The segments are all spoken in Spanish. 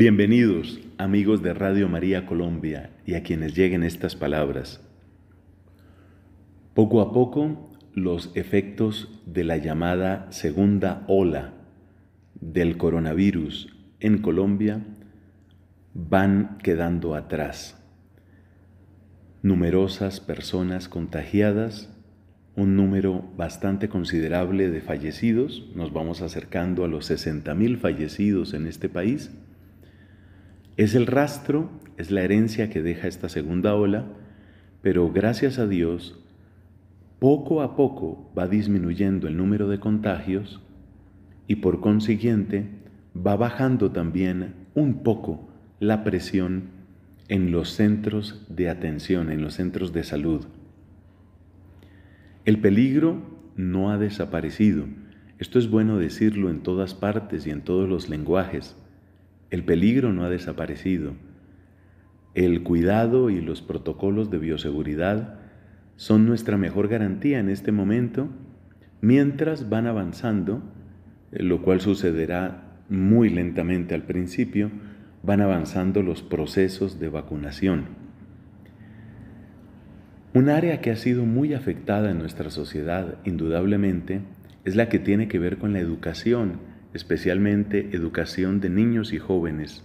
Bienvenidos amigos de Radio María Colombia y a quienes lleguen estas palabras. Poco a poco los efectos de la llamada segunda ola del coronavirus en Colombia van quedando atrás. Numerosas personas contagiadas, un número bastante considerable de fallecidos, nos vamos acercando a los 60.000 fallecidos en este país, es el rastro, es la herencia que deja esta segunda ola, pero gracias a Dios, poco a poco va disminuyendo el número de contagios y por consiguiente va bajando también un poco la presión en los centros de atención, en los centros de salud. El peligro no ha desaparecido. Esto es bueno decirlo en todas partes y en todos los lenguajes. El peligro no ha desaparecido. El cuidado y los protocolos de bioseguridad son nuestra mejor garantía en este momento mientras van avanzando, lo cual sucederá muy lentamente al principio, van avanzando los procesos de vacunación. Un área que ha sido muy afectada en nuestra sociedad, indudablemente, es la que tiene que ver con la educación especialmente educación de niños y jóvenes.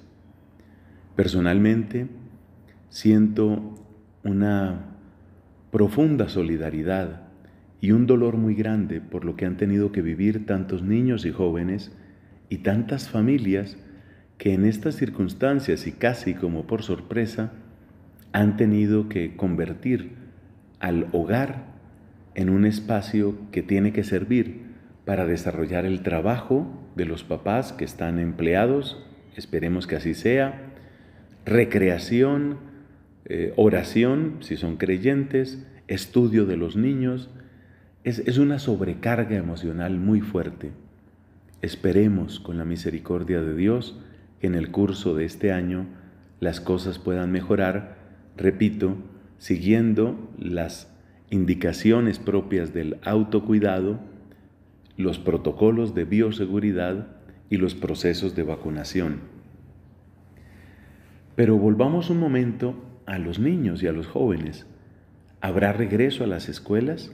Personalmente, siento una profunda solidaridad y un dolor muy grande por lo que han tenido que vivir tantos niños y jóvenes y tantas familias que en estas circunstancias y casi como por sorpresa han tenido que convertir al hogar en un espacio que tiene que servir para desarrollar el trabajo de los papás que están empleados, esperemos que así sea, recreación, eh, oración, si son creyentes, estudio de los niños. Es, es una sobrecarga emocional muy fuerte. Esperemos con la misericordia de Dios que en el curso de este año las cosas puedan mejorar, repito, siguiendo las indicaciones propias del autocuidado, los protocolos de bioseguridad y los procesos de vacunación. Pero volvamos un momento a los niños y a los jóvenes. ¿Habrá regreso a las escuelas?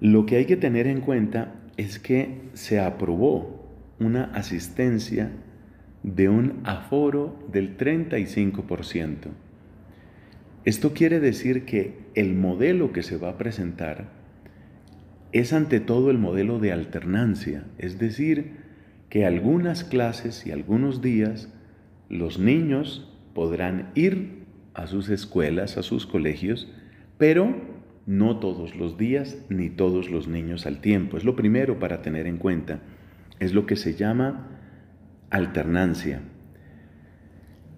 Lo que hay que tener en cuenta es que se aprobó una asistencia de un aforo del 35%. Esto quiere decir que el modelo que se va a presentar es ante todo el modelo de alternancia, es decir, que algunas clases y algunos días los niños podrán ir a sus escuelas, a sus colegios, pero no todos los días ni todos los niños al tiempo. Es lo primero para tener en cuenta. Es lo que se llama alternancia.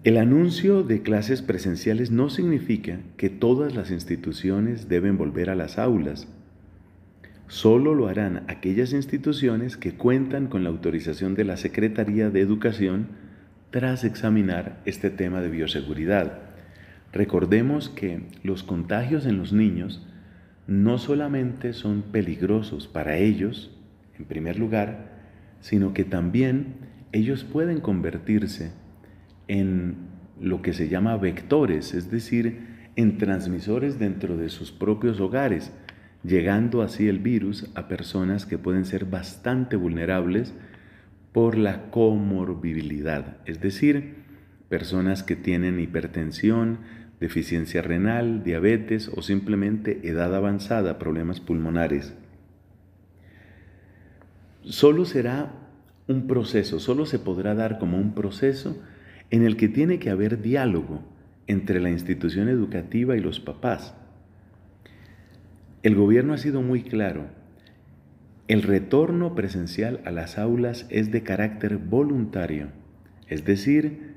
El anuncio de clases presenciales no significa que todas las instituciones deben volver a las aulas, Solo lo harán aquellas instituciones que cuentan con la autorización de la Secretaría de Educación tras examinar este tema de bioseguridad. Recordemos que los contagios en los niños no solamente son peligrosos para ellos, en primer lugar, sino que también ellos pueden convertirse en lo que se llama vectores, es decir, en transmisores dentro de sus propios hogares llegando así el virus a personas que pueden ser bastante vulnerables por la comorbilidad, es decir, personas que tienen hipertensión, deficiencia renal, diabetes o simplemente edad avanzada, problemas pulmonares. Solo será un proceso, solo se podrá dar como un proceso en el que tiene que haber diálogo entre la institución educativa y los papás el gobierno ha sido muy claro. El retorno presencial a las aulas es de carácter voluntario, es decir,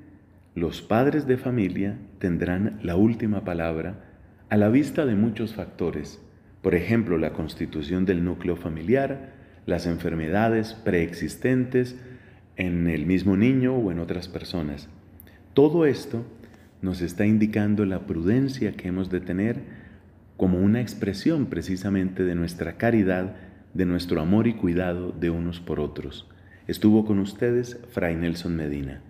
los padres de familia tendrán la última palabra a la vista de muchos factores, por ejemplo, la constitución del núcleo familiar, las enfermedades preexistentes en el mismo niño o en otras personas. Todo esto nos está indicando la prudencia que hemos de tener como una expresión precisamente de nuestra caridad, de nuestro amor y cuidado de unos por otros. Estuvo con ustedes Fray Nelson Medina.